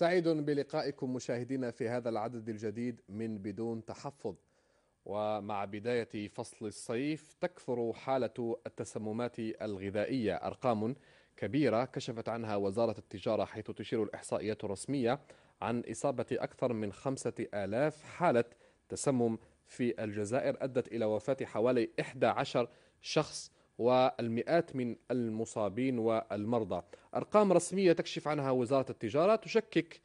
سعيد بلقائكم مشاهدينا في هذا العدد الجديد من بدون تحفظ ومع بداية فصل الصيف تكثر حالة التسممات الغذائية أرقام كبيرة كشفت عنها وزارة التجارة حيث تشير الإحصائيات الرسمية عن إصابة أكثر من خمسة آلاف حالة تسمم في الجزائر أدت إلى وفاة حوالي 11 شخص والمئات من المصابين والمرضى أرقام رسمية تكشف عنها وزارة التجارة تشكك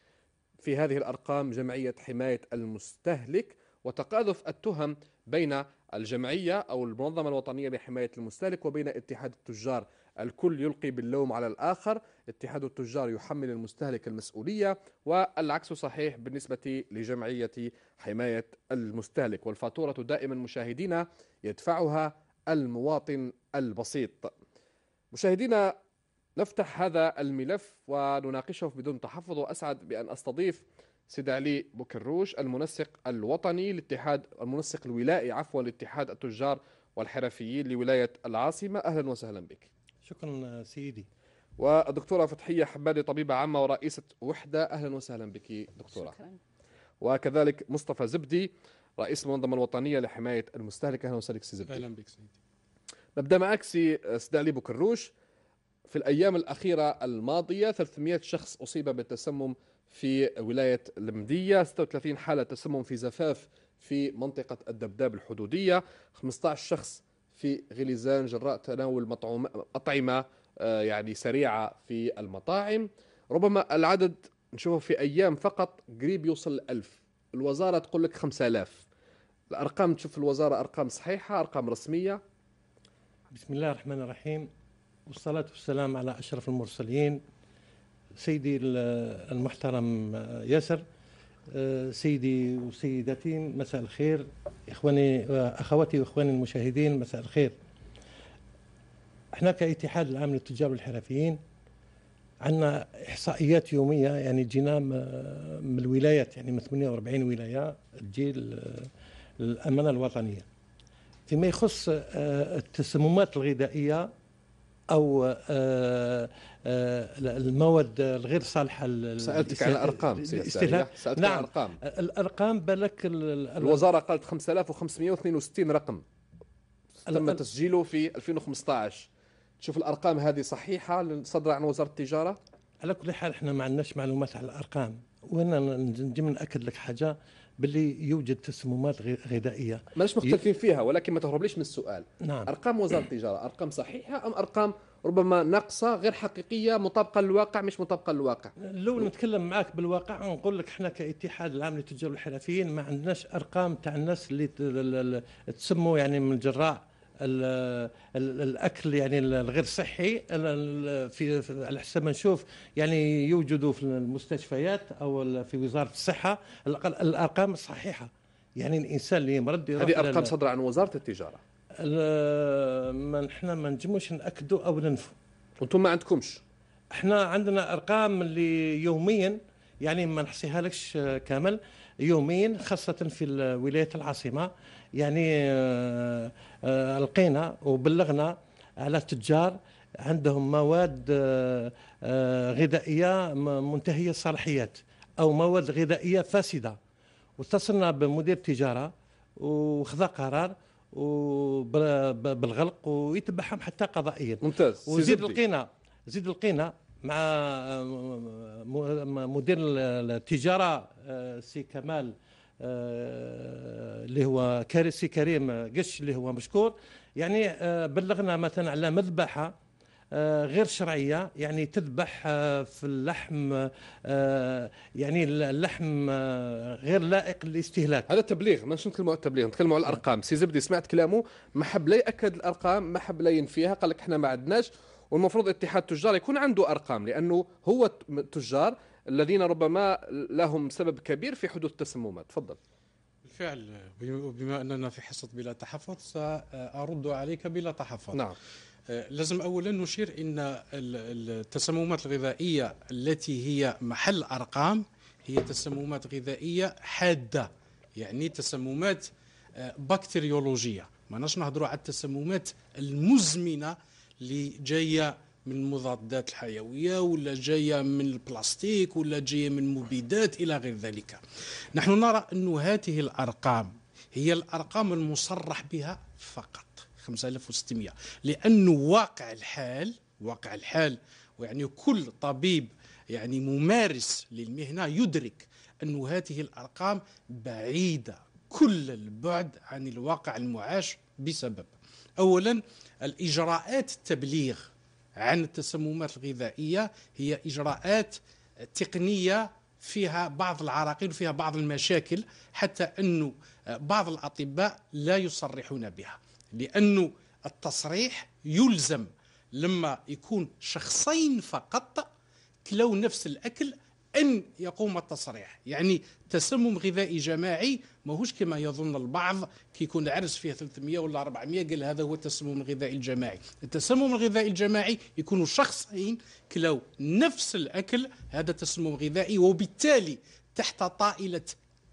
في هذه الأرقام جمعية حماية المستهلك وتقاذف التهم بين الجمعية أو المنظمة الوطنية لحماية المستهلك وبين اتحاد التجار الكل يلقي باللوم على الآخر اتحاد التجار يحمل المستهلك المسؤولية والعكس صحيح بالنسبة لجمعية حماية المستهلك والفاتورة دائما مشاهدينا يدفعها المواطن البسيط مشاهدينا نفتح هذا الملف ونناقشه بدون تحفظ وأسعد بأن أستضيف سيد علي بوكروش المنسق الوطني لاتحاد المنسق الولائي عفوا لاتحاد التجار والحرفيين لولاية العاصمة أهلا وسهلا بك شكرا سيدي والدكتورة فتحية حمادي طبيبة عامة ورئيسة وحدة أهلا وسهلا بك دكتورة شكرا. وكذلك مصطفى زبدي رئيس المنظمه الوطنيه لحمايه المستهلك اهلا وسهلا سي اهلا بك سيدي نبدا معك سي سدالي بوكروش في الايام الاخيره الماضيه 300 شخص اصيب بالتسمم في ولايه المديه 36 حاله تسمم في زفاف في منطقه الدبداب الحدوديه 15 شخص في غليزان جراء تناول مطعوم اطعمه آه، يعني سريعه في المطاعم ربما العدد نشوفه في ايام فقط قريب يوصل 1000 الوزاره تقول لك 5000 الارقام تشوف في الوزاره ارقام صحيحه ارقام رسميه بسم الله الرحمن الرحيم والصلاه والسلام على اشرف المرسلين سيدي المحترم آه، ياسر آه، سيدي وسيدتي مساء الخير اخواني آه، اخواتي واخواني المشاهدين مساء الخير احنا كاتحاد العام للتجار والحرفيين عندنا احصائيات يوميه يعني جينا من الولايات يعني من 48 ولايه تجي الأمانة الوطنية فيما يخص آه، التسممات الغذائية أو آه، آه، المواد الغير صالحة سألتك على أرقام سألتك نعم. على أرقام الأرقام بالك الوزارة قالت 5562 رقم تم تسجيله في 2015 تشوف الارقام هذه صحيحه صدر عن وزاره التجاره على كل حال احنا ما عندناش معلومات على الارقام وانا نجم ناكد لك حاجه باللي يوجد تسممات غذائيه ماناش مختلفين فيها ولكن ما تهربليش من السؤال نعم. ارقام وزاره التجاره ارقام صحيحه ام ارقام ربما ناقصه غير حقيقيه مطابقه للواقع مش مطابقه للواقع لو نتكلم معك بالواقع ونقول لك احنا كاتحاد العام للتجار والحرفيين ما عندناش ارقام تاع الناس اللي تسموا يعني من جراء الاكل يعني الغير صحي في على حسب ما نشوف يعني يوجد في المستشفيات او في وزاره الصحه الارقام الصحيحه يعني الانسان اللي يمرض هذه ارقام صدر عن وزاره التجاره ما نحن ما نجموش ناكدوا او ننفوا وانتم ما عندكمش احنا عندنا ارقام اللي يوميا يعني ما نحصيها لكش كامل يوميا خاصه في ولايه العاصمه يعني آه، آه، لقينا وبلغنا على تجار عندهم مواد آه، آه، غذائيه منتهيه الصلاحيات او مواد غذائيه فاسده واتصلنا بمدير التجاره وخذا قرار بالغلق ويتبعهم حتى قضائيا ممتاز وزيد لقينا زيد لقينا مع مدير التجاره سي كمال آه، اللي هو كارسي كريم قش اللي هو مشكور يعني آه، بلغنا مثلا على مذبحه آه، غير شرعية يعني تذبح في اللحم يعني اللحم غير لائق للاستهلاك هذا تبليغ ما نتكلموا على التبليغ نتكلموا على الأرقام سي زبدي سمعت كلامه ما حب لا يأكد الأرقام ما حب لا ينفيها قال لك احنا ما عندناش والمفروض اتحاد التجار يكون عنده أرقام لأنه هو التجار الذين ربما لهم سبب كبير في حدوث التسممات تفضل بالفعل بما اننا في حصه بلا تحفظ سارد عليك بلا تحفظ نعم آه، لازم اولا نشير ان التسممات الغذائيه التي هي محل ارقام هي تسممات غذائيه حاده يعني تسممات آه، بكتيريولوجيه ما نهضروا على التسممات المزمنه اللي جايه من المضادات الحيويه ولا جايه من البلاستيك ولا جايه من مبيدات الى غير ذلك نحن نرى أن هذه الارقام هي الارقام المصرح بها فقط 5600 لانه واقع الحال واقع الحال ويعني كل طبيب يعني ممارس للمهنه يدرك أن هذه الارقام بعيده كل البعد عن الواقع المعاش بسبب اولا الاجراءات التبليغ عن التسممات الغذائيه هي اجراءات تقنيه فيها بعض العراقيل وفيها بعض المشاكل حتى أن بعض الاطباء لا يصرحون بها لأن التصريح يلزم لما يكون شخصين فقط كلوا نفس الاكل أن يقوم التصريح يعني تسمم غذائي جماعي ماهوش كما يظن البعض كي يكون عرس فيه 300 ولا 400 قال هذا هو التسمم الغذائي الجماعي التسمم الغذائي الجماعي يكون شخصين كلوا نفس الأكل هذا تسمم غذائي وبالتالي تحت طائلة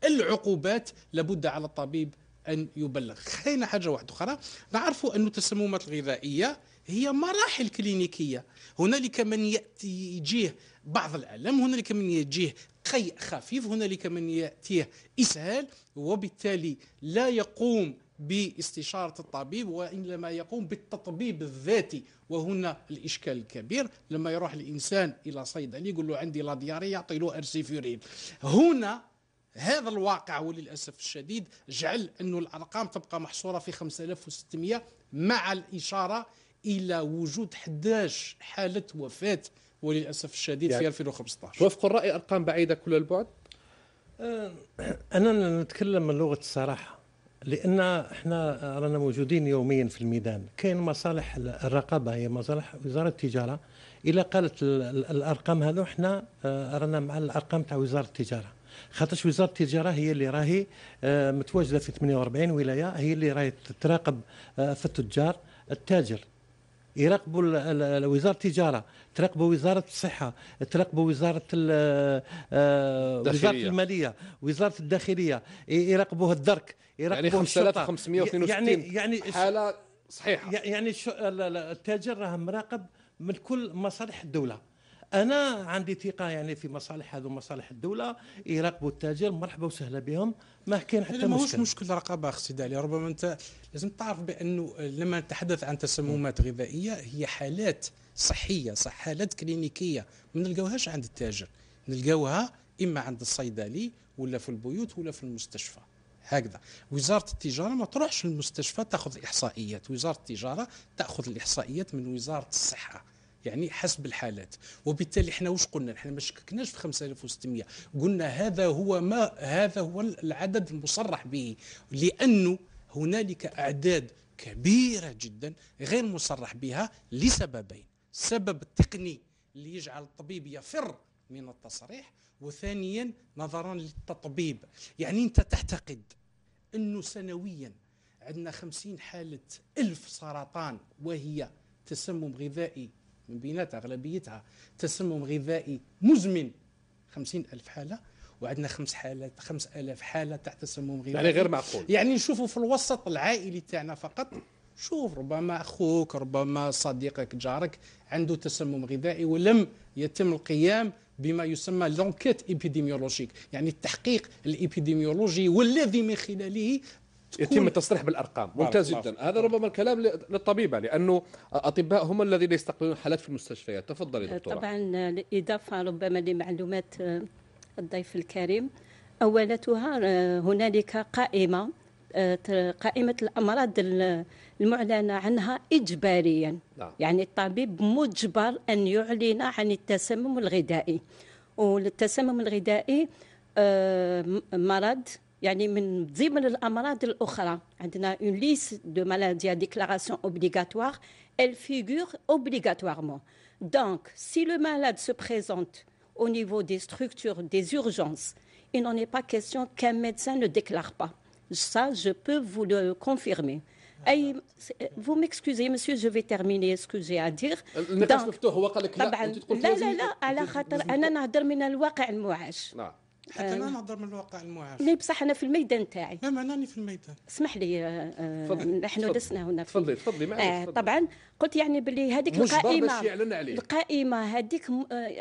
العقوبات لابد على الطبيب ان يبلغ خلينا حاجه واحده اخرى نعرفوا ان التسممات الغذائيه هي مراحل كلينيكيه هنالك من ياتي يجيه بعض الالم هنالك من يجيه قيء خفيف هنالك من ياتيه اسهال وبالتالي لا يقوم باستشارة الطبيب وإنما يقوم بالتطبيب الذاتي وهنا الإشكال الكبير لما يروح الإنسان إلى صيدلي يقول له عندي لا دياري يعطي له أرسيفيورين هنا هذا الواقع وللاسف الشديد جعل انه الارقام تبقى محصوره في 5600 مع الاشاره الى وجود 11 حاله وفاه وللاسف الشديد يعني في 2015 وفق الراي ارقام بعيده كل البعد أه، انا نتكلم من لغه الصراحه لان احنا رانا موجودين يوميا في الميدان كاين مصالح الرقابه هي مصالح وزاره التجاره الا قالت الارقام هذو احنا أه، رانا مع الارقام تاع وزاره التجاره خاطرش وزاره التجاره هي اللي راهي آه، متواجده في 48 ولايه هي اللي راهي تراقب آه، في التجار التاجر يراقبوا وزاره التجاره تراقبوا وزاره الصحه تراقبوا وزاره آه، وزاره الماليه وزاره الداخليه يراقبوا الدرك يراقبوا يعني 5562 يعني يعني, يعني حاله صحيحه يعني التاجر راه مراقب من كل مصالح الدوله انا عندي ثقه يعني في مصالح هذو مصالح الدوله يراقبوا التاجر مرحبا وسهلا بهم ما كاين حتى مشكل ماهوش مشكل رقابه اختي علي ربما انت لازم تعرف بانه لما نتحدث عن تسممات غذائيه هي حالات صحيه صح حالات كلينيكيه ما نلقاوهاش عند التاجر نلقاوها اما عند الصيدلي ولا في البيوت ولا في المستشفى هكذا وزاره التجاره ما تروحش للمستشفى تاخذ الاحصائيات وزاره التجاره تاخذ الاحصائيات من وزاره الصحه يعني حسب الحالات وبالتالي احنا واش قلنا احنا ما شككناش في 5600 قلنا هذا هو ما هذا هو العدد المصرح به لانه هنالك اعداد كبيره جدا غير مصرح بها لسببين السبب التقني اللي يجعل الطبيب يفر من التصريح وثانيا نظرا للتطبيب يعني انت تعتقد انه سنويا عندنا خمسين حالة ألف سرطان وهي تسمم غذائي من بيناتها أغلبيتها تسمم غذائي مزمن 50 ألف حالة وعندنا خمس حالات خمس ألاف حالة تاع تسمم غذائي يعني غير معقول يعني نشوفوا في الوسط العائلي تاعنا فقط شوف ربما أخوك ربما صديقك جارك عنده تسمم غذائي ولم يتم القيام بما يسمى لونكيت ايبيديميولوجيك يعني التحقيق الايبيديميولوجي والذي من خلاله يتم التصريح بالارقام ممتاز جدا هذا ربما الكلام للطبيبه لانه يعني، الاطباء هم الذين يستقبلون الحالات في المستشفيات تفضلي دكتوره طبعا اضافه ربما لمعلومات الضيف الكريم اولتها آه، هنالك قائمه آه، قائمه الامراض المعلنة عنها اجباريا نعم. يعني الطبيب مجبر ان يعلن عن التسمم الغذائي والتسمم الغذائي آه، مرض Il y a une liste de maladies à déclaration obligatoire elle figure obligatoirement donc si le malade se présente au niveau des structures des urgences il n'en est pas question qu'un médecin ne déclare pas ça je peux vous le confirmer Vous vous Monsieur, monsieur je vais terminer que que à à dire euh, حتى انا آه، نهضر من الواقع المعاش لا بصح انا في الميدان تاعي لا راني في الميدان اسمح لي آه، آه، نحن درسنا هنا تفضلي تفضلي معليش آه طبعا قلت يعني باللي هذيك القائمه يعلن عليه القائمه هذيك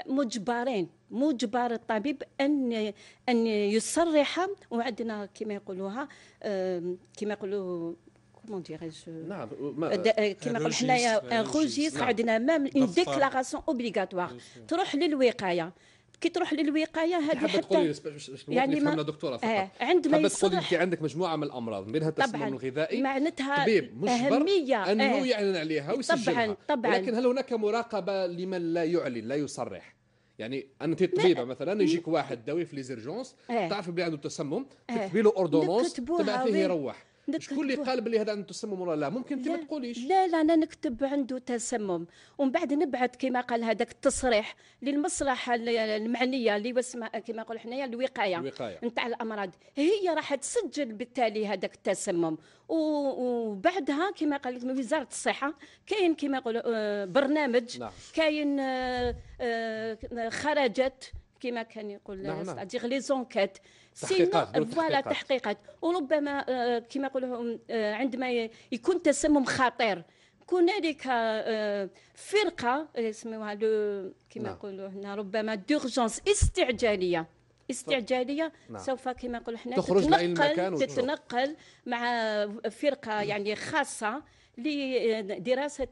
مجبرين مجبر الطبيب ان ان يصرح وعندنا كما يقولوها كما يقولوا كومون ديغيج نعم كما يقولوا حنايا ان روجيستر نعم. عندنا مام اون ديكلاراسيون اوبليغاتوار تروح للوقايه كي تروح للوقايه هذه حتى يعني ما دكتوره آه، فقط آه. عندما تقولي انت عندك مجموعه من الامراض منها التسمم الغذائي معناتها طبيب مجبر انه آه. يعلن عليها ويسجلها طبعا طبعا لكن هل هناك مراقبه لمن لا يعلن لا يصرح يعني انت طبيبه مثلا يجيك واحد داوي في ليزيرجونس آه. تعرف بلي عنده تسمم آه. تكتبي له اوردونونس تبعثيه يروح شكون اللي قال بلي هذا عنده تسمم ولا لا ممكن انت ما تقوليش لا لا انا نكتب عنده تسمم ومن بعد نبعث كما قال هذاك التصريح للمصلحه المعنيه اللي واسمها كما نقول حنايا الوقايه, الوقاية. نتاع الامراض هي راح تسجل بالتالي هذاك التسمم وبعدها كما قال لك وزاره الصحه كاين كما يقولوا آه، برنامج نعم. كاين آه، آه، خرجت كما كان يقول صديق نعم، نعم. لي زونكيت فوالا تحقيقات وربما آه، كما يقولوا آه، عندما يكون تسمم خطير هنالك آه، فرقه يسموها لو كما نعم. يقولوا هنا ربما دورجونس استعجاليه استعجاليه نعم. سوف كما نقولوا حنا تتنقل تتنقل مع فرقه يعني خاصه لدراسه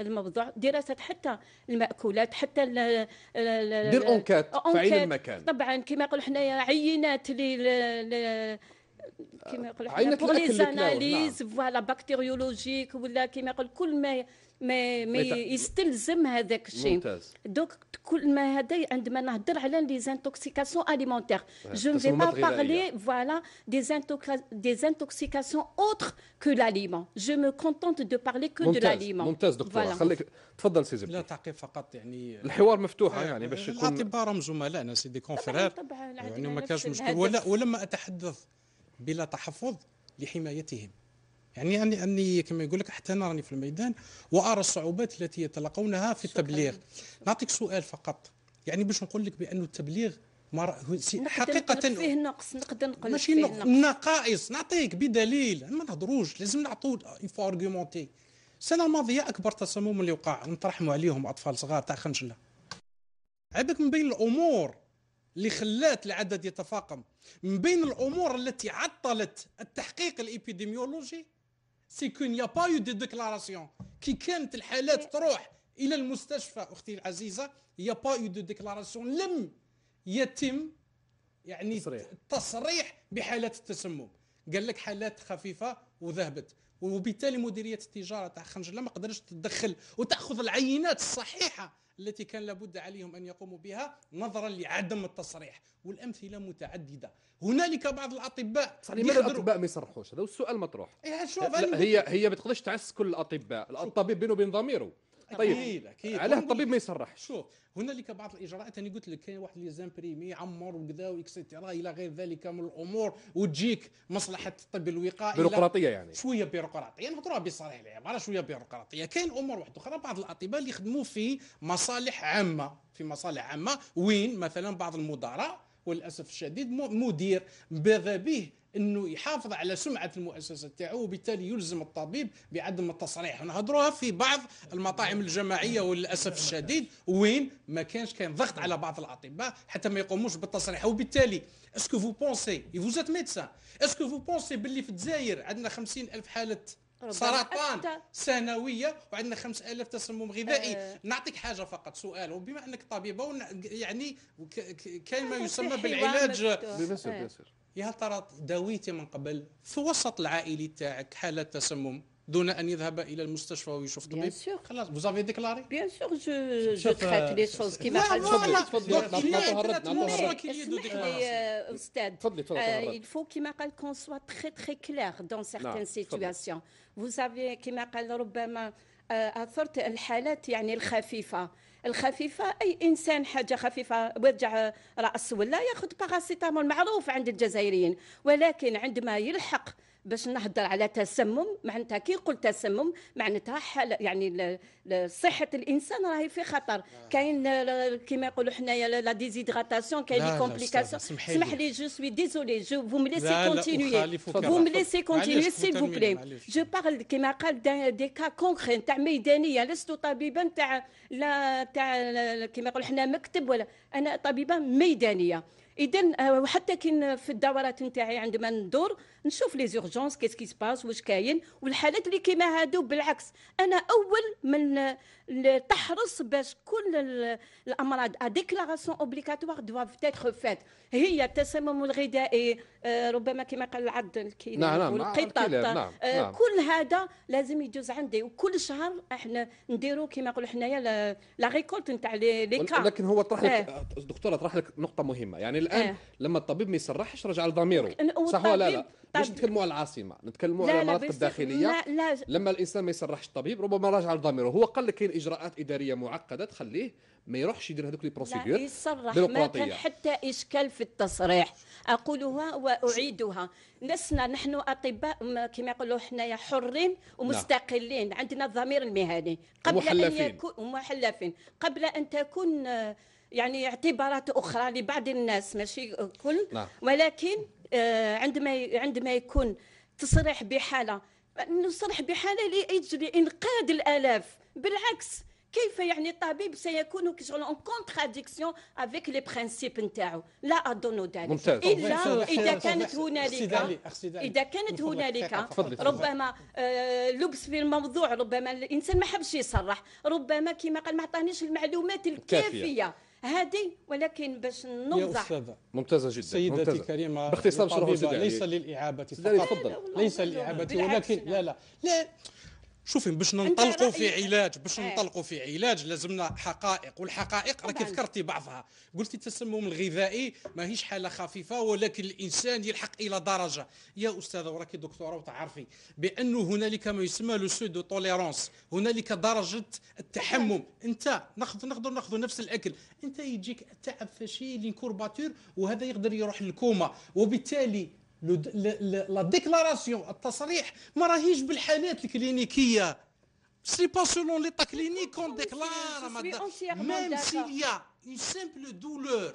الموضوع دراسه حتى الماكولات حتى دير اونكات عين المكان طبعا كما يقولوا حنايا عينات لي كما يقولوا حنايا بوغ لي زاناليز فوالا بكتيريولوجيك ولا كما يقول كل ما ما, ما يستلزم هذاك الشيء دونك كل ما هذا عندما نهضر على لي زانتوكسيكاسيون اليمونتير جو نفي با بارلي فوالا دي زانتوكسيكاسيون اوتر كو لاليمون جو مو كونتونت دو بارلي كو دو لاليمون ممتاز دكتور خليك تفضل سي زبدي لا تعقيب فقط يعني الحوار مفتوح آه، يعني باش يكون الاطباء راهم زملائنا سي دي كونفرير طبعا يعني ما كانش مشكل ولا ولما اتحدث بلا تحفظ لحمايتهم يعني اني اني كما يقول لك حتى انا راني في الميدان وارى الصعوبات التي يتلقونها في التبليغ نعطيك سؤال فقط يعني باش نقول لك بانه التبليغ حقيقة فيه نقص نقدر نقول ماشي فيه نقص نقائص نعطيك بدليل ما نهضروش لازم نعطوا يفو ارغيومونتي السنة الماضية أكبر تصمم اللي وقع نترحموا عليهم أطفال صغار تاع خنجلة عيبك من بين الأمور اللي خلات العدد يتفاقم من بين الأمور التي عطلت التحقيق الإبيديميولوجي سي كون يا با يو دي ديكلاراسيون كي كانت الحالات تروح الى المستشفى اختي العزيزه يا با يو دي ديكلاراسيون لم يتم يعني تصريح. التصريح بحالات التسمم قال لك حالات خفيفه وذهبت وبالتالي مديريه التجاره تاع خنجله ما قدرتش تدخل وتاخذ العينات الصحيحه التي كان لابد عليهم أن يقوموا بها نظرا لعدم التصريح والأمثلة متعددة هنالك بعض الأطباء لماذا الأطباء ما يصرحوش هذا هو السؤال المطروح إيه، هي هي ما تقدرش تعس كل الأطباء الطبيب بينه وبين ضميره طيب. طيب اكيد اكيد علاه الطبيب ما يصرحش شوف هنالك بعض الاجراءات انا قلت لك كاين واحد لي زامبريمي عمر وكذا وكسيتيرا الى غير ذلك من الامور وتجيك مصلحه الطب الوقائي بيروقراطيه يعني شويه بيروقراطيه نهضروها بصريح العباره شويه بيروقراطيه كاين امور واحده اخرى بعض الاطباء اللي يخدموا في مصالح عامه في مصالح عامه وين مثلا بعض المدراء وللاسف الشديد مدير ماذا به انه يحافظ على سمعه المؤسسه تاعو وبالتالي يلزم الطبيب بعدم التصريح نهضروها في بعض المطاعم الجماعيه وللاسف الشديد وين ما كانش كان ضغط على بعض الاطباء حتى ما يقوموش بالتصريح وبالتالي اسكو فو بونسي فو ات ميدسان اسكو فو بونسي باللي في الجزائر عندنا 50000 حاله سرطان سنويه وعندنا 5000 تسمم غذائي أه نعطيك حاجه فقط سؤال وبما انك طبيبه يعني كاين ما يسمى بالعلاج بيسر بيسر آه. يا ترى داويتي من قبل في وسط العائلي تاعك حالة تسمم دون ان يذهب الى المستشفى ويشوف طبيب خلاص افي ديكلاري بيان سور جو جو تريت لي شوز كيما قال تفضل تفضل استاذ تفضلي الفو كيما قال كون سوا تري تري كلير دون سيرتين سيتوياسيون افي كيما قال ربما اثرت الحالات يعني الخفيفه الخفيفه اي انسان حاجه خفيفه ويرجع راس ولا ياخذ باراسيتامول معروف عند الجزائريين ولكن عندما يلحق باش نهضر على تسمم معناتها كي يقول تسمم معناتها حل يعني صحه الانسان راهي في خطر آه. كاين كيما يقولوا حنايا لا ديزيدراتاسيون كاين لي كومبليكاسيون سمح لي جو سوي ديزولي جو فو مي ليسي كونتينيي فو مي ليسي كونتينيي سيل فو بلي جو بارل كيما قال دي كا كونكري تاع ميدانيه لست طبيبا تاع لا تاع كيما يقولوا حنا مكتب ولا انا طبيبه ميدانيه اذا آه، وحتى كي في الدورات نتاعي عندما ندور نشوف لي زورجونس كيس كي سباس واش كاين والحالات اللي كيما هادو بالعكس انا اول من تحرص باش كل الامراض ا ديكلاراسيون اوبليكاتوار دواف تيتر فات هي التسمم الغذائي آه، ربما كما قال العض نعم،, نعم والقطط نعم نعم, نعم. آه، كل هذا لازم يجوز عندي وكل شهر احنا نديرو كما نقولوا حنايا لا ريكولت نتاع لي لكن هو طرح لك الدكتوره آه. طرح لك نقطه مهمه يعني الان لما الطبيب ما يصرحش رجع لضميره صح ولا لا طب... نتكلموا على العاصمه نتكلموا على المناطق الداخليه لا لا لما الانسان ما يصرحش الطبيب ربما راجع لضميره هو قال لك كاين اجراءات اداريه معقده تخليه ما يروحش يدير هذوك لي بروسيدور يصرح ما كان حتى اشكال في التصريح اقولها واعيدها لسنا نحن اطباء كما يقولوا حنايا حرين ومستقلين لا. نعم. عندنا الضمير المهني قبل ومحلفين. ان يكون ومحلفين قبل ان تكون يعني اعتبارات اخرى لبعض الناس ماشي كل لا. نعم. ولكن آه، عندما عندما يكون تصريح بحاله نصرح بحاله لاجل انقاذ الالاف بالعكس كيف يعني الطبيب سيكون شغل اون كونتراديكسيون افيك لي برانسيب نتاعو لا اظن ذلك ممتاز. الا اذا كانت هنالك اذا كانت هنالك ربما آه، لبس في الموضوع ربما الانسان ما حبش يصرح ربما كما قال ما عطانيش المعلومات الكافيه هذه ولكن باش نوضح يا استاذه ممتازه جدا سيدتي الكريمه باختصار شرح ليس للاعابه فقط ليس للاعابه ولكن لا لا لا شوفي باش ننطلقوا في علاج باش إيه. ننطلقوا في علاج لازمنا حقائق والحقائق راكي ذكرتي بعضها قلتي التسمم الغذائي ماهيش حاله خفيفه ولكن الانسان يلحق الى درجه يا استاذه وراكي دكتوره وتعرفي بانه هنالك ما يسمى لو سو دو توليرونس هنالك درجه التحمم انت ناخذ نقدر ناخذ نفس الاكل انت يجيك تعب فشي لين كورباتور وهذا يقدر يروح للكوما وبالتالي لا ديكلاراسيون التصريح ما راهيش بالحالات الكلينيكيه سي با سولون ليطا كلينيك اون ديكلار ميم سيليا اون سامبل دولور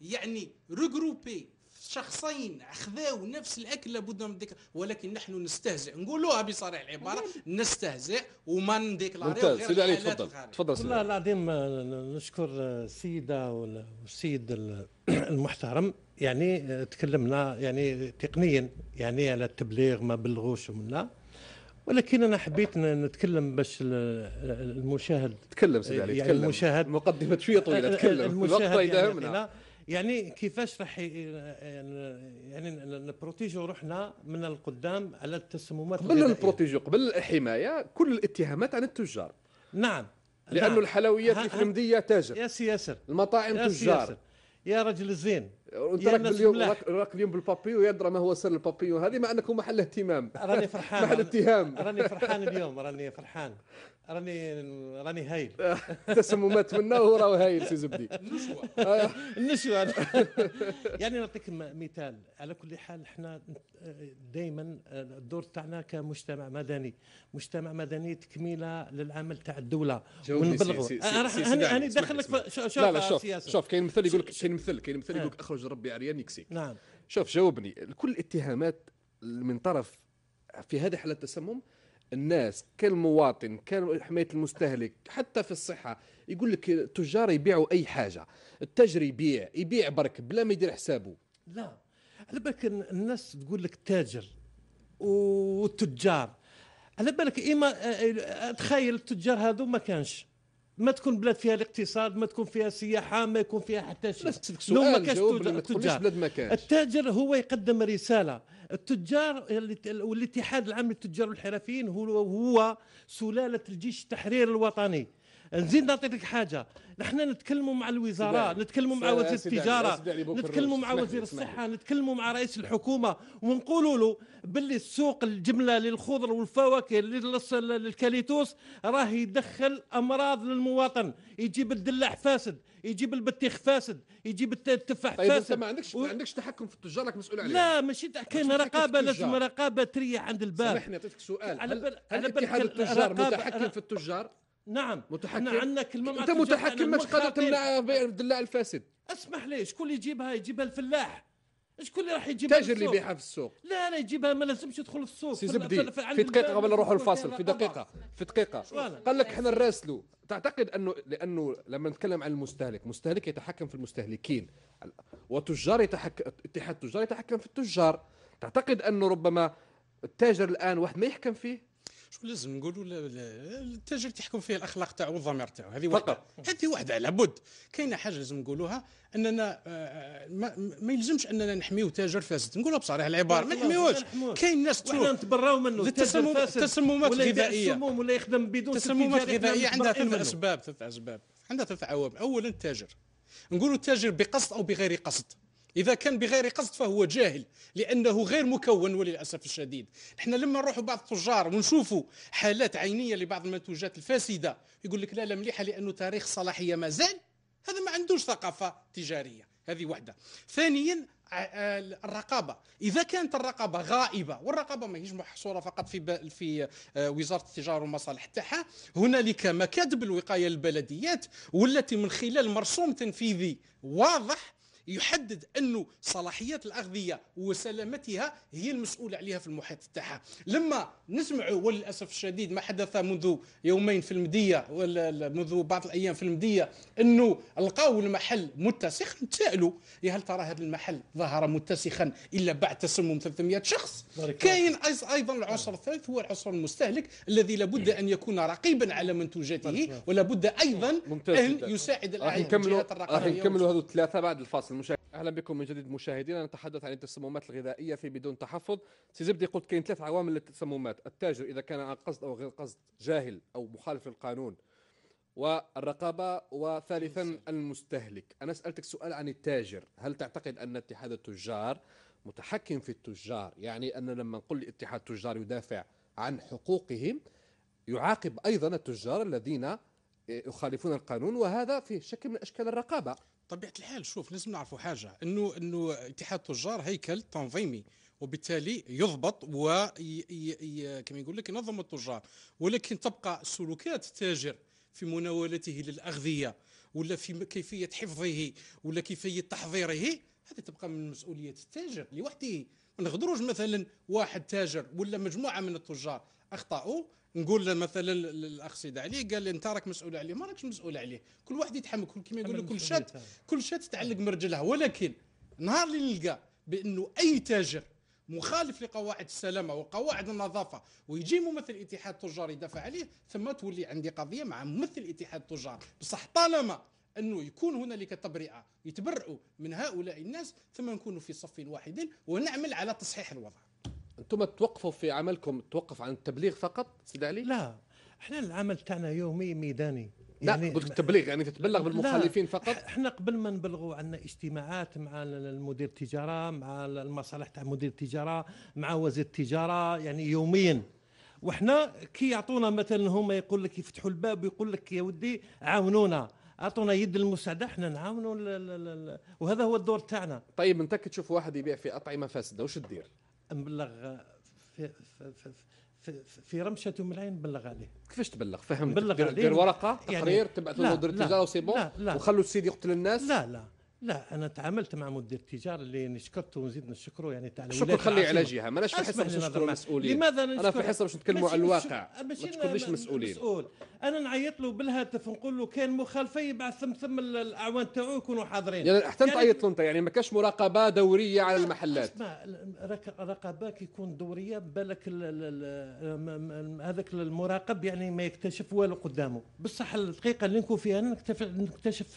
يعني ريغروبي شخصين اخذوا نفس الاكل لابد من الذكر ولكن نحن نستهزئ نقولوها بصريح العباره نستهزئ وما نديكلاريو غير سيدي علي تفضل تفضل سيدي والله العظيم آه، نشكر آه، السيده والسيد المحترم يعني آه، تكلمنا يعني تقنيا يعني على التبليغ ما بلغوش منا ولكن انا حبيت نتكلم باش المشاهد تكلم سيدي علي يعني تكلم المشاهد مقدمه شويه طويله تكلم المشاهد الوقت يعني يعني كيفاش راح يعني نبروتيجو روحنا من القدام على التسممات قبل البروتيجو قبل الحمايه كل الاتهامات عن التجار نعم لانه نعم. الحلويات الحمديه تاجر يا سياسر المطاعم يا تجار يا رجل الزين انت راك اليوم راك اليوم بالبابيو يدرى ما هو سر البابيو هذه مع انكم محل اهتمام راني فرحان محل اتهام راني فرحان اليوم راني فرحان راني راني هايل تسممات منا وهو راهو هايل سي زبدي النشوه آه. النشوه يعني نعطيك مثال على كل حال احنا دائما الدور تاعنا كمجتمع مدني مجتمع مدني تكميله للعمل تاع الدوله ونبلغوا انا انا داخل لك شوف لا لا شوف شوف كاين مثل يقول لك كاين مثل كاين مثل نعم. يقول لك اخرج ربي عريان يكسيك نعم شوف جاوبني كل الاتهامات من طرف في هذه حالة التسمم الناس كالمواطن كحمايه المستهلك حتى في الصحه يقول لك التجار يبيعوا اي حاجه التاجر يبيع يبيع برك بلا ما يدير حسابه لا على بالك الناس تقول لك التاجر والتجار على بالك اما آه، آه، تخيل التجار هذو ما كانش ما تكون بلاد فيها الاقتصاد ما تكون فيها السياحه ما يكون فيها حتى شيء لو ما كانش التجار التاجر هو يقدم رساله التجار والاتحاد العام للتجار والحرفيين هو, هو سلاله الجيش التحرير الوطني نزيد نعطيك حاجه نحن نتكلموا مع الوزاره نتكلموا مع وزير التجاره نتكلموا مع وزير الصحه نتكلموا مع رئيس الحكومه ونقولوا له باللي السوق الجمله للخضر والفواكه للكاليتوس راه يدخل امراض للمواطن يجيب الدلاح فاسد يجيب البطيخ فاسد يجيب التفاح طيب فاسد ما عندكش و... ما عندكش تحكم في التجار راك مسؤول عليه لا ماشي كاين رقابه لازم رقابه تريه عند الباب سامحني عطيتك سؤال على بال... على بال هل اتحاد التجار متحكم في التجار نعم متحكم عندنا نعم، كلمه انت متحكم مش قادر تمنع الدلاع الفاسد اسمح لي شكون اللي يجيبها يجيبها الفلاح شكون اللي راح يجيبها التاجر اللي يبيعها في السوق لا لا يجيبها ما لازمش يدخل في السوق سي زبدي في دقيقه قبل نروحوا الفاصل في دقيقه في دقيقه قال لك حنا نراسلوا تعتقد انه لانه لما نتكلم عن المستهلك مستهلك يتحكم في المستهلكين وتجار يتحكم اتحاد التجار يتحكم في التجار تعتقد انه ربما التاجر الان واحد ما يحكم فيه شو لازم نقولوا التاجر تحكم فيه الاخلاق تاعو والضمير تاعو هذه واحده هذه واحده لابد كاينه حاجه لازم نقولوها اننا آه، آه، ما, ما يلزمش اننا نحميو تاجر فاسد نقولها بصريح العباره ما نحميوش كاين ناس تروح نتبراو منه التسمم التسممات الغذائيه ولا يخدم بدون التسممات يعني الغذائيه عندها ثلاث اسباب ثلاث اسباب عندها ثلاث عوامل اولا التاجر نقولوا التاجر بقصد او بغير قصد إذا كان بغير قصد فهو جاهل لأنه غير مكون وللأسف الشديد احنا لما نروحوا بعض التجار ونشوفوا حالات عينية لبعض المنتوجات الفاسدة يقول لك لا لا مليحة لأنه تاريخ صلاحية زال هذا ما عندوش ثقافة تجارية هذه واحدة ثانيا آه، الرقابه اذا كانت الرقابه غائبه والرقابه ماهيش محصوره فقط في في آه، وزاره التجاره والمصالح تاعها هنالك مكاتب الوقايه البلديات والتي من خلال مرسوم تنفيذي واضح يحدد انه صلاحيات الاغذيه وسلامتها هي المسؤوله عليها في المحيط تاعها لما نسمع وللاسف الشديد ما حدث منذ يومين في المديه ولا منذ بعض الايام في المديه انه لقاو المحل متسخ نتسائلوا يا هل ترى هذا المحل ظهر متسخا الا بعد تسمم 300 شخص كاين ايضا نعم. العنصر الثالث هو العنصر المستهلك الذي لابد ان يكون رقيبا على منتوجاته ولابد ايضا ان يساعد الجهات الرقابيه راح نكملوا هذو الثلاثه بعد الفاصل المشاهد اهلا بكم من جديد مشاهدينا نتحدث عن التسممات الغذائيه في بدون تحفظ سي زبدي قلت كاين ثلاث عوامل للتسممات التاجر اذا كان عن قصد او غير قصد جاهل او مخالف للقانون والرقابه وثالثا المستهلك انا سالتك سؤال عن التاجر هل تعتقد ان اتحاد التجار متحكم في التجار يعني ان لما نقول اتحاد التجار يدافع عن حقوقهم يعاقب ايضا التجار الذين يخالفون القانون وهذا في شكل من اشكال الرقابه طبيعه الحال شوف لازم نعرفوا حاجه انه انه اتحاد التجار هيكل تنظيمي وبالتالي يضبط و كما يقول لك ينظم التجار ولكن تبقى سلوكات التاجر في مناولته للاغذيه ولا في كيفيه حفظه ولا كيفيه تحضيره هذه تبقى من مسؤوليه التاجر لوحده ما نقدروش مثلا واحد تاجر ولا مجموعه من التجار اخطاوا نقول له مثلا الاخ سيد علي قال لي انت راك مسؤول عليه ما راكش مسؤول عليه كل واحد يتحمل كيما يقولوا كل شات كل شات تعلق مرجلها ولكن نهار اللي نلقى بانه اي تاجر مخالف لقواعد السلامه وقواعد النظافه ويجي ممثل اتحاد التجار يدافع عليه ثم تولي عندي قضيه مع ممثل اتحاد التجار بصح طالما انه يكون هنالك تبرئه يتبرؤوا من هؤلاء الناس ثم نكون في صف واحد ونعمل على تصحيح الوضع انتم توقفوا في عملكم توقف عن التبليغ فقط سيدي علي؟ لا احنا العمل تاعنا يومي ميداني يعني لا قلت التبليغ يعني تتبلغ بالمخالفين فقط احنا قبل ما نبلغوا عندنا اجتماعات مع المدير التجاره مع المصالح تاع مدير التجاره مع وزير التجاره يعني يوميا وحنا كي يعطونا مثلا هما يقول لك يفتحوا الباب ويقول لك يا ودي عاونونا اعطونا يد المساعده احنا نعاونوا وهذا هو الدور تاعنا طيب انت كي تشوف واحد يبيع في اطعمه فاسده وش تدير؟ نبلغ في, في, في, في, رمشة رمشته من العين نبلغ عليه كيفاش تبلغ فهمت نبلغ دير ورقه يعني تقرير يعني تبعث له مدير التجاره وسي بون وخلوا السيد يقتل الناس لا لا لا انا تعاملت مع مدير التجاره اللي نشكرته ونزيد نشكره يعني تاع الشكر خليه على جهه ماناش في حصه باش المسؤولين لماذا نشكر انا في حصه باش نتكلموا على الواقع ما تشكرليش مسؤولين مسؤول انا نعيط له بالهاتف ونقول له كان مخالفه يبعث ثم ثم الاعوان تاعو يكونوا حاضرين يعني حتى تعيط يعني له انت يعني ما كاش مراقبه دوريه على المحلات اسمع رقابه كيكون دوريه بالك هذاك المراقب يعني ما يكتشف والو قدامه بصح الدقيقه اللي نكون فيها نكتشف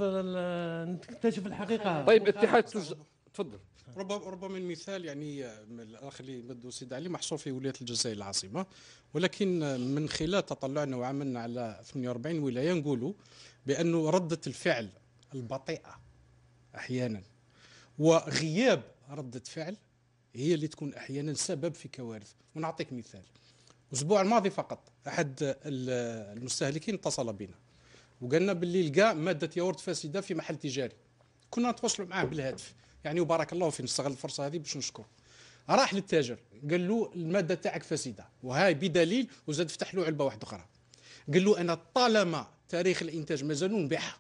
نكتشف الحقيقه الحقيقه طيب اتحاد تج... تفضل ربما ربما المثال يعني آه، الاخ اللي مدو سيد علي محصور في ولايه الجزائر العاصمه ولكن آه، من خلال تطلعنا وعملنا على 48 ولايه نقولوا بانه رده الفعل البطيئه احيانا وغياب رده فعل هي اللي تكون احيانا سبب في كوارث ونعطيك مثال الاسبوع الماضي فقط احد المستهلكين اتصل بنا وقالنا باللي لقى ماده ياورت فاسده في محل تجاري كنا نتواصلوا معاه بالهاتف يعني وبارك الله فيه نستغل الفرصه هذه باش نشكر راح للتاجر قال له الماده تاعك فاسده وهاي بدليل وزاد فتح له علبه واحده اخرى قال له انا طالما تاريخ الانتاج مازال نبيعها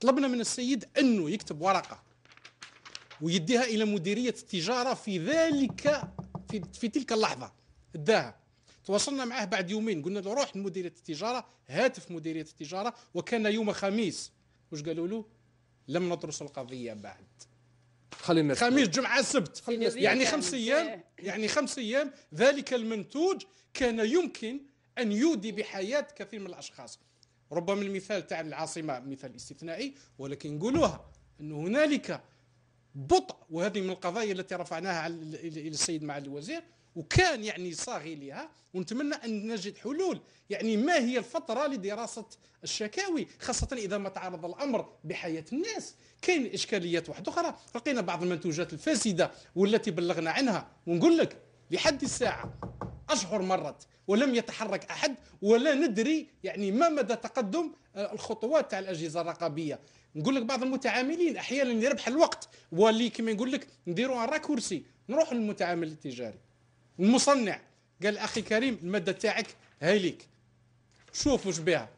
طلبنا من السيد انه يكتب ورقه ويديها الى مديريه التجاره في ذلك في, في تلك اللحظه اداها تواصلنا معه بعد يومين قلنا له روح لمديريه التجاره هاتف مديريه التجاره وكان يوم خميس واش قالوا له لم ندرس القضيه بعد خلينا خميس جمعه سبت يعني خمس ايام يعني خمس ايام ذلك المنتوج كان يمكن ان يودي بحياه كثير من الاشخاص ربما المثال تاع العاصمه مثال استثنائي ولكن نقولوها ان هنالك بطء وهذه من القضايا التي رفعناها الى السيد معالي الوزير وكان يعني صاغي لها ونتمنى ان نجد حلول يعني ما هي الفتره لدراسه الشكاوي خاصه اذا ما تعرض الامر بحياه الناس كاين اشكاليات واحده اخرى لقينا بعض المنتوجات الفاسده والتي بلغنا عنها ونقول لك لحد الساعه اشهر مرت ولم يتحرك احد ولا ندري يعني ما مدى تقدم آه، الخطوات تاع الاجهزه الرقابيه نقول لك بعض المتعاملين احيانا يربح الوقت واللي كما نقول لك نديروا راكورسي نروح للمتعامل التجاري المصنع قال اخي كريم الماده تاعك هاي ليك شوف واش بها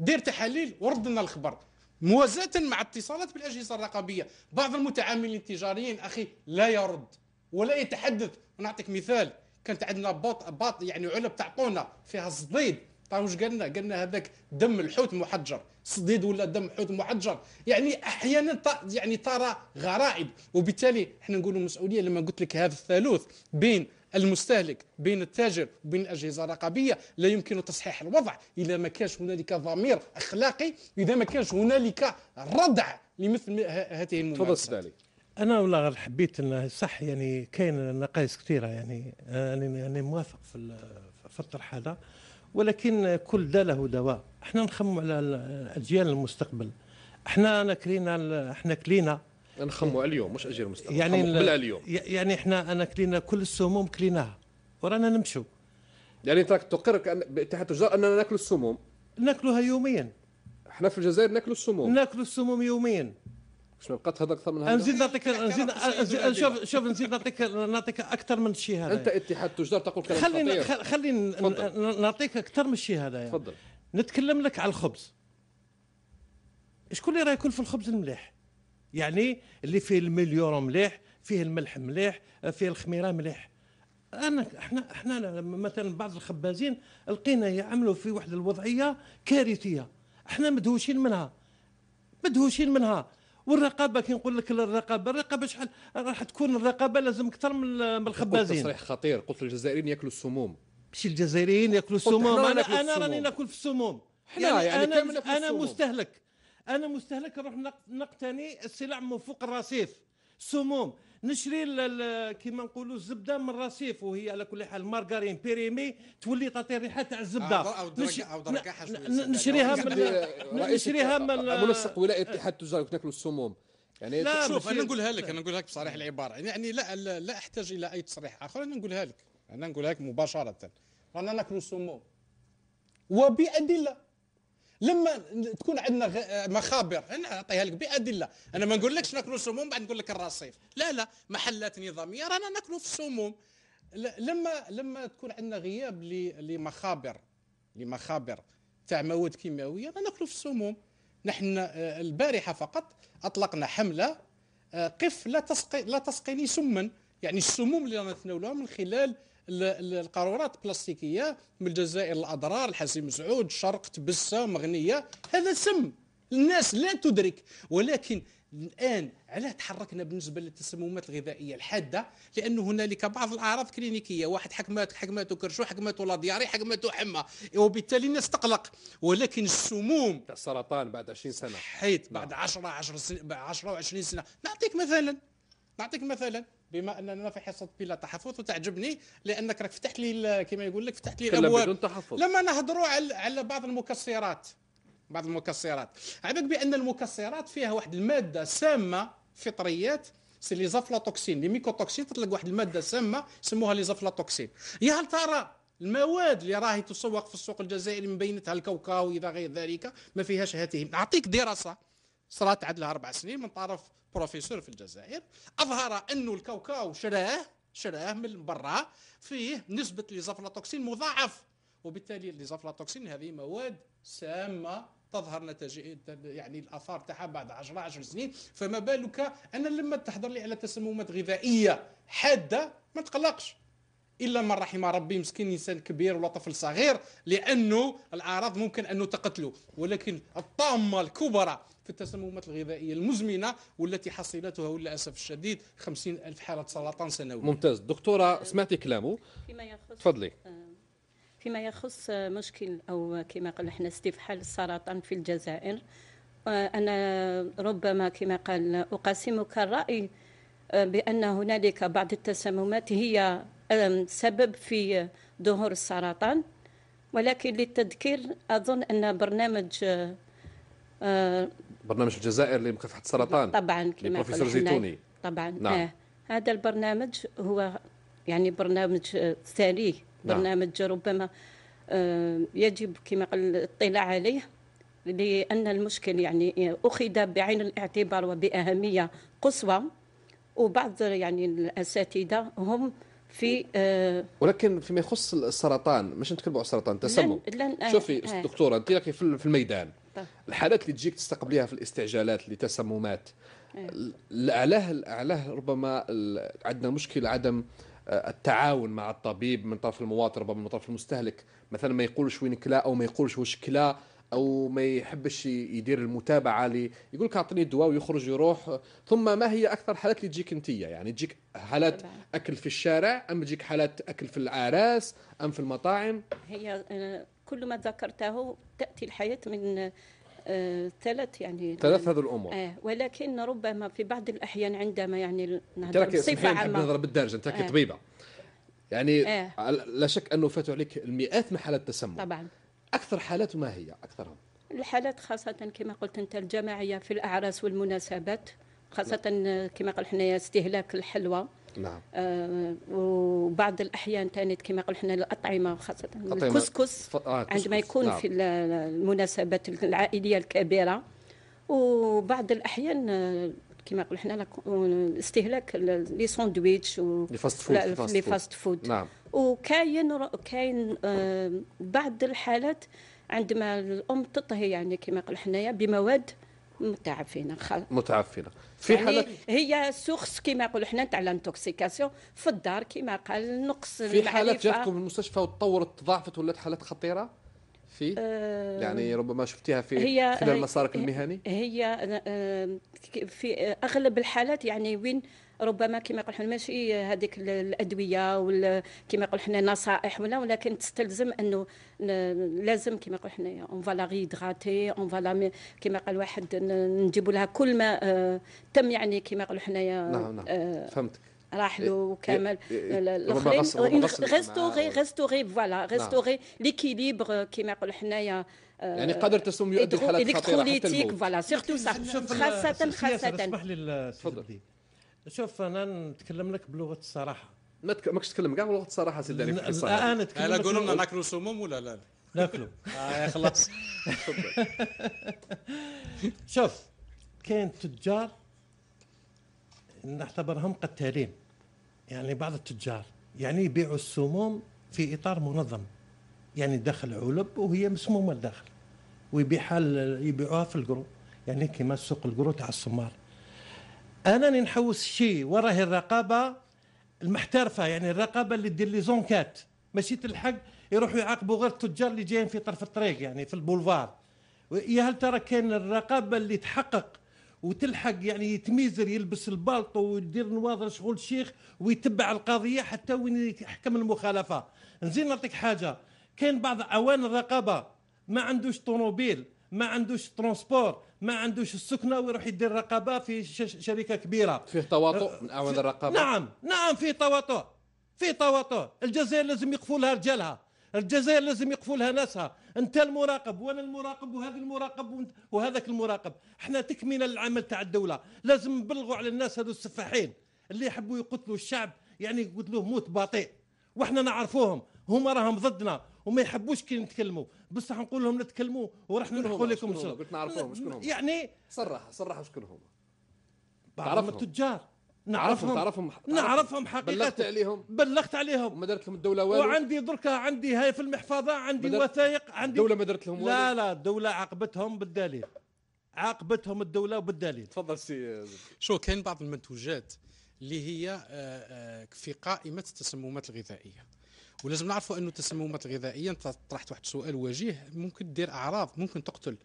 دير تحاليل ورد لنا الخبر موازاة مع اتصالات بالاجهزه الرقابيه بعض المتعاملين التجاريين اخي لا يرد ولا يتحدث ونعطيك مثال كانت عندنا باط باط يعني علب تعطونا فيها الصديد طيب واش قالنا قالنا هذاك دم الحوت محجر صديد ولا دم حوت محجر يعني احيانا يعني ترى غرائب وبالتالي احنا نقولوا مسؤوليه لما قلت لك هذا الثالوث بين المستهلك بين التاجر وبين الاجهزه الرقابيه لا يمكن تصحيح الوضع اذا ما كانش هنالك ضمير اخلاقي اذا ما كانش هنالك ردع لمثل هذه الممارسات انا والله حبيت انه صح يعني كاين نقائص كثيره يعني انا موافق في في الطرح هذا ولكن كل دا له دواء احنا نخمم على الاجيال المستقبل احنا انا كلينا احنا كلينا نخموا على اليوم مش اجير مستقبل يعني اليوم يعني احنا انا كلينا كل السموم كليناها ورانا نمشوا يعني انت تقر تحت الجدار اننا ناكل السموم ناكلوها يوميا احنا في الجزائر ناكلوا السموم ناكلوا السموم يوميا شنو بقات هذا اكثر من هذا نزيد نعطيك نزيد شوف شوف نزيد نعطيك نعطيك اكثر من الشيء هذا انت اتحاد التجار تقول كلام خليني خليني نعطيك اكثر من الشيء هذا تفضل نتكلم لك على الخبز شكون اللي راه ياكل في الخبز المليح يعني اللي فيه المليون مليح فيه الملح مليح فيه الخميره مليح انا احنا احنا مثلا بعض الخبازين لقينا يعملوا في واحد الوضعيه كارثيه احنا مدهوشين منها مدهوشين منها والرقابه كي نقول لك الرقابه الرقابه شحال راح تكون الرقابه لازم اكثر من الخبازين تصريح خطير قلت الجزائريين ياكلوا السموم مش الجزائريين ياكلوا السموم انا انا راني ناكل في السموم يعني, يعني انا انا مستهلك انا مستهلك نروح نقتني السلع من فوق الرصيف سموم نشري كيما نقولوا الزبده من الرصيف وهي على كل حال مارغارين بيريمي تولي تعطي ريحه تاع الزبده آه، آه، نش... يعني نشريها من نشريها من منسق ولايه اتحاد التجار ناكلوا السموم يعني لا شوف انا نقولها لك انا نقولها لك بصريح العباره يعني لا لا, لا احتاج الى اي تصريح اخر انا نقولها لك انا نقولها لك مباشره رانا ناكلوا السموم وبادله لما تكون عندنا مخابر انا اعطيها لك بادله انا ما نقولكش ناكلوا سموم بعد نقول لك الرصيف لا لا محلات نظاميه رانا ناكلوا في السموم لما لما تكون عندنا غياب لمخابر لمخابر تاع مواد كيماويه رانا ناكلوا في السموم نحن آه، البارحه فقط اطلقنا حمله آه، قف لا تسقي لا تسقيني سما يعني السموم اللي رانا نتناولوها من خلال القارورات البلاستيكيه من الجزائر الاضرار الحسي مسعود شرق تبسه مغنيه هذا سم الناس لا تدرك ولكن الان علاه تحركنا بالنسبه للتسممات الغذائيه الحاده لانه هنالك بعض الاعراض كلينيكيه واحد حكمات حكمات كرشو حكمات لا دياري حكمات حمى وبالتالي الناس تقلق ولكن السموم السرطان بعد 20 سنه حيت بعد 10 10 10 و20 سنه نعطيك مثلا نعطيك مثلا بما اننا في حصه بلا تحفظ وتعجبني لانك راك فتحت لي كما يقول لك فتحت لي الابواب بدون تحفظ لما نهضروا على على بعض المكسرات بعض المكسرات عبك بان المكسرات فيها واحد الماده سامه فطريات سي لي زافلاتوكسين لي ميكوتوكسين تطلق واحد الماده سامه يسموها لي زافلاتوكسين يا هل ترى المواد اللي راهي تسوق في السوق الجزائري من بينتها الكاوكاو الى غير ذلك ما فيهاش هاته اعطيك دراسه صارت عدلها أربع سنين من طرف بروفيسور في الجزائر أظهر أنه الكاوكاو شراه شراه من برا فيه نسبة ليزافلاتوكسين مضاعف وبالتالي ليزافلاتوكسين هذه مواد سامة تظهر نتائج يعني الاثار تاعها بعد 10 10 سنين فما بالك انا لما تحضر لي على تسممات غذائيه حاده ما تقلقش الا من رحم ربي مسكين انسان كبير ولا طفل صغير لانه الاعراض ممكن انه تقتله ولكن الطامه الكبرى في التسممات الغذائيه المزمنه والتي حصيلتها للاسف الشديد 50 الف حاله سرطان سنويا ممتاز دكتوره سمعتي كلامه فيما يخص تفضلي آه، فيما يخص مشكل او كما قال احنا ستيف حال السرطان في الجزائر آه، انا ربما كما قال اقاسمك الراي آه، بان هنالك بعض التسممات هي سبب في ظهور السرطان ولكن للتذكير أظن أن برنامج آه، برنامج الجزائر لمكافحة السرطان طبعا كما البروفيسور زيتوني طبعا نعم. آه. هذا البرنامج هو يعني برنامج آه، ثري نعم. برنامج نعم. ربما آه، يجب كما قال الاطلاع عليه لأن المشكل يعني أخذ بعين الاعتبار وبأهمية قصوى وبعض يعني الأساتذة هم في آه ولكن فيما يخص السرطان مش نتكلموا على السرطان تسمم آه، شوفي آه. دكتوره انت راكي في الميدان طيب. الحالات اللي تجيك تستقبليها في الاستعجالات لتسممات اعلاه اعلاه ربما عندنا مشكل عدم آه، التعاون مع الطبيب من طرف المواطن ربما من طرف المستهلك مثلا ما يقولش وين كلا او ما يقولش واش كلا او ما يحبش يدير المتابعه لي يقول لك اعطيني الدواء ويخرج يروح ثم ما هي اكثر الحالات اللي تجيك انت يعني تجيك حالات اكل في الشارع ام تجيك حالات اكل في الاعراس ام في المطاعم هي كل ما ذكرته تاتي الحياه من آه، ثلاث يعني ثلاث هذه الامور آه ولكن ربما في بعض الاحيان عندما يعني نهضر بصفه عامه نهضر بالدرجه انت آه. طبيبه يعني آه. لا شك انه فاتوا عليك المئات من حالات التسمم طبعا اكثر حالات ما هي اكثرهم الحالات خاصه كما قلت انت الجماعيه في الاعراس والمناسبات خاصه نعم. كما قلنا حنايا استهلاك الحلوى نعم آه وبعض الاحيان ثاني كما قلنا حنا الاطعمه خاصه الكسكس ف... آه عندما يكون نعم. في المناسبات العائليه الكبيره وبعض الاحيان آه، كما قلنا حنا استهلاك لي ساندويتش و لي فاست فود لي فاست فود نعم وكاين كاين آه، بعض الحالات عندما الام تطهي يعني كما قلنا حنايا بمواد متعفنه خل... متعفنه في يعني حالات هي سورس كما نقولوا حنا تاع لانتوكسيكاسيون في الدار كما قال نقص في حالات جاتكم المستشفى وتطورت تضاعفت ولات حالات خطيره في أه يعني ربما شفتيها في هي خلال مسارك المهني هي آه، في اغلب الحالات يعني وين ربما كما يقول حنا ماشي هذيك الادويه ولا كما يقول حنا نصائح ولا ولكن تستلزم انه لازم كما يقول حنا اون فالا غيدغاتي اون فالا كما قال واحد نجيبوا لها كل ما آه، تم يعني كما يقولوا حنايا آه، نعم نعم آه، فهمتك له وكامل الاخرين ريستوري ريستوري فوالا ريستوري ليكيليبر كما يقولوا حنايا يعني قدر تسوم يؤدي حالات خطيره حتى الموت فوالا سيرتو سا خاصه خاصه تفضل شوف انا نتكلم لك بلغه الصراحه ما تك... ماكش تتكلم كاع بلغه الصراحه سيدي داني في لا انا نتكلم انا قولوا لنا ناكلوا سموم ولا لا ناكلوا اه خلاص شوف كاين تجار نعتبرهم قتالين يعني بعض التجار يعني يبيعوا السموم في اطار منظم يعني داخل علب وهي مسمومه الداخل ويبيعها يبيعوها في القرو يعني كما سوق القرو تاع السمار انا نحوس شيء وراه الرقابه المحترفه يعني الرقابه اللي دير لي زونكات ماشي تلحق يروحوا يعاقبوا غير التجار اللي جايين في طرف الطريق يعني في البولفار يا هل ترى كاين الرقابه اللي تحقق وتلحق يعني يتميزر يلبس البالطو ويدير نواظر شغل شيخ ويتبع القضيه حتى وين يحكم المخالفه نزيد نعطيك حاجه كاين بعض اوان الرقابه ما عندوش طوموبيل ما عندوش ترونسبور ما عندوش السكنه ويروح يدير رقابه في شركه كبيره فيه تواطؤ أه، من اعوان الرقابه نعم نعم فيه تواطؤ فيه تواطؤ الجزائر لازم يقفوا لها رجالها الجزائر لازم يقفوا لها ناسها انت المراقب وانا المراقب وهذا المراقب وهذاك المراقب احنا تكمله للعمل تاع الدوله لازم نبلغوا على الناس هذو السفاحين اللي يحبوا يقتلوا الشعب يعني يقتلوه موت بطيء واحنا نعرفوهم هما راهم ضدنا وما يحبوش كي نتكلموا بصح نقول لهم لا تكلموا وراح نلحقوا لكم ان شاء الله قلت نعرفوهم شكون يعني صرح صرح شكون هم بعضهم التجار نعرفهم تعرفهم نعرفهم حقيقة بلغت عليهم بلغت عليهم وما درت لهم الدولة والو وعندي دركا عندي هاي في المحفظة عندي وثائق عندي الدولة ما درت لهم والو لا لا الدولة عاقبتهم بالدليل عاقبتهم الدولة وبالدليل تفضل سي شو كاين بعض المنتوجات اللي هي آه، آه، في قائمة التسممات الغذائية ولازم نعرفوا انه التسممات الغذائيه انت طرحت واحد السؤال وجيه ممكن دير اعراض ممكن تقتل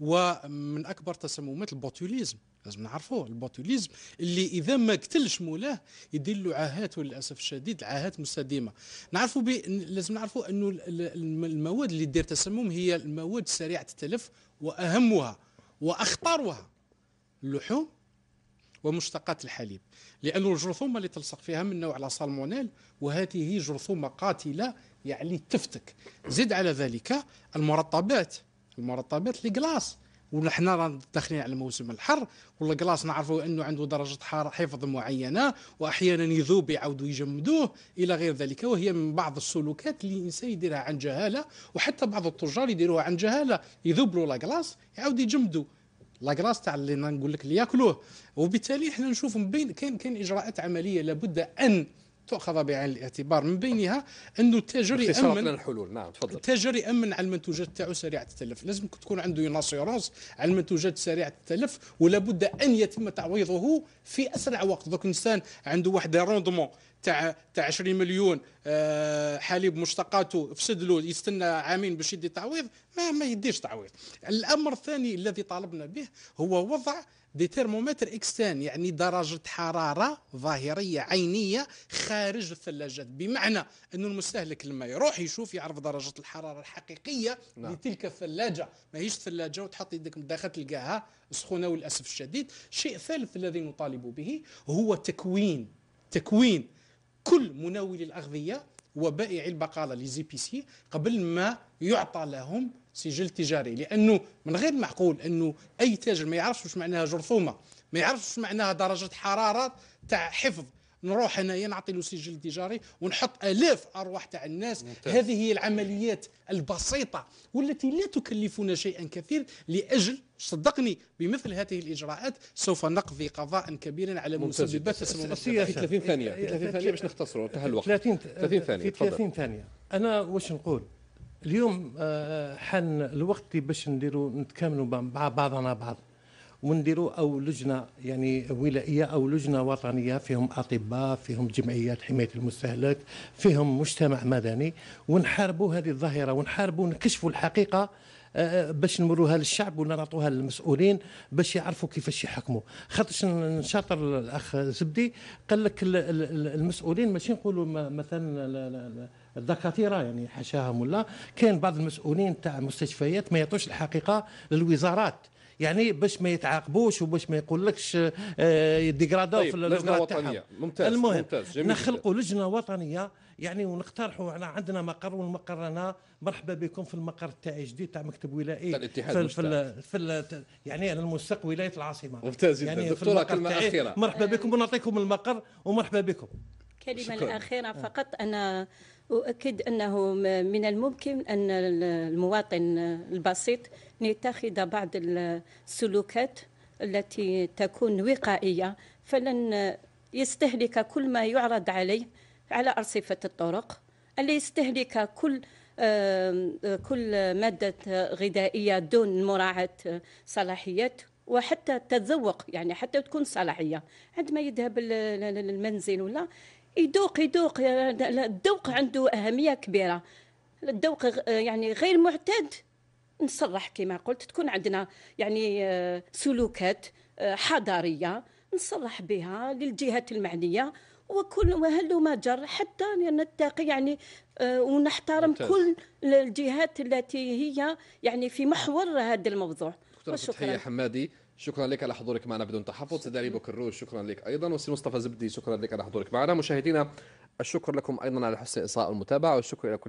ومن اكبر تسممات البوتوليزم لازم نعرفوه البوتوليزم اللي اذا ما قتلش مولاه يدير له عاهات وللاسف الشديد عاهات مستديمه نعرفوا بي... لازم نعرفوا انه المواد اللي دير تسمم هي المواد سريعه التلف واهمها واخطرها اللحوم ومشتقات الحليب لأن الجرثومة اللي تلصق فيها من نوع لا وهذه وهذه جرثومة قاتلة يعني تفتك زد على ذلك المرطبات المرطبات الكلاص ونحن راه داخلين على موسم الحر والكلاص نعرفوا انه عنده درجه حراره حفظ معينه واحيانا يذوب يعاودوا يجمدوه الى غير ذلك وهي من بعض السلوكات اللي الانسان يديرها عن جهاله وحتى بعض التجار يديروها عن جهاله يذوب له لاكلاص يعاود يجمدوا لاكراس تاع اللي نقول لك اللي ياكلوه وبالتالي احنا نشوف من بين كاين كاين اجراءات عمليه لابد ان تؤخذ بعين الاعتبار من بينها انه التاجر يامن الحلول نعم تفضل التاجر يامن على المنتوجات تاعو سريعه التلف لازم تكون عنده اون على المنتوجات سريعه التلف ولابد ان يتم تعويضه في اسرع وقت دوك الانسان عنده واحد روندمون تاع تاع 20 مليون آه، حليب مشتقاته فسد له يستنى عامين باش يدي تعويض ما ما يديش تعويض الامر الثاني الذي طالبنا به هو وضع دي ترمومتر اكستان يعني درجة حرارة ظاهرية عينية خارج الثلاجات بمعنى أن المستهلك لما يروح يشوف يعرف درجة الحرارة الحقيقية نعم. لتلك الثلاجة ماهيش ثلاجة وتحط يدك من داخل تلقاها سخونة وللأسف الشديد الشيء الثالث الذي نطالب به هو تكوين تكوين كل مناول الأغذية وبائع البقالة لزي بي سي قبل ما يعطى لهم سجل تجاري لانه من غير معقول انه اي تاجر ما يعرفش واش معناها جرثومه ما يعرفش واش معناها درجه حراره تاع حفظ نروح هنايا نعطي له سجل تجاري ونحط الاف ارواح تاع الناس ممتاز. هذه هي العمليات البسيطه والتي لا تكلفنا شيئا كثير لاجل صدقني بمثل هذه الاجراءات سوف نقضي قضاء كبيرا على مسببات السموم في 30 ثانيه في 30 ثانيه باش نختصروا انتهى الوقت 30 30 ثانيه في 30 ثانيه انا واش نقول اليوم آه، حان الوقت باش نديروا نتكاملوا مع بعضنا بعض ونديروا او لجنه يعني ولائيه او لجنه وطنيه فيهم اطباء فيهم جمعيات حمايه المستهلك فيهم مجتمع مدني ونحاربوا هذه الظاهره ونحاربوا نكشفوا الحقيقه آه، آه، باش نمروها للشعب ولا نعطوها للمسؤولين باش يعرفوا كيفاش يحكموا خاطرش نشاطر الاخ زبدي قال لك المسؤولين ماشي نقولوا مثلا الدكاتره يعني حشاهم ولا كاين بعض المسؤولين تاع مستشفيات ما يعطوش الحقيقه للوزارات يعني باش ما يتعاقبوش وباش ما يقولكش لكش آه، طيب في اللجنه الوطنيه ممتاز المهم ممتاز نخلقوا لجنه وطنيه يعني ونقترحوا على عندنا مقر والمقر رانا مرحبا بكم في المقر تاعي جديد تاع مكتب ولائي تاع الاتحاد في, ال في ال يعني انا المستق ولايه العاصمه ممتاز يعني دكتوره كلمه اخيره مرحبا بكم ونعطيكم المقر ومرحبا بكم كلمه الأخيرة آه. فقط أنا أؤكد أنه من الممكن أن المواطن البسيط يتخذ بعض السلوكات التي تكون وقائية فلن يستهلك كل ما يعرض عليه على أرصفة الطرق اللي يستهلك كل كل مادة غذائية دون مراعاة صلاحيات وحتى تتذوق يعني حتى تكون صلاحية عندما يذهب للمنزل ولا يدوق يدوق الذوق عنده أهمية كبيرة الذوق يعني غير معتاد نصرح كما قلت تكون عندنا يعني آه، سلوكات آه، حضارية نصرح بها للجهات المعنية وكل ما جر حتى نتقي يعني آه، ونحترم ممتاز. كل الجهات التي هي يعني في محور هذا الموضوع شكرا حمادي شكرا لك على حضورك معنا بدون تحفظ سداري بكروج شكرا لك ايضا وسي مصطفى زبدي شكرا لك على حضورك معنا مشاهدينا الشكر لكم ايضا على حسن الاصغاء والمتابعه والشكر الى كل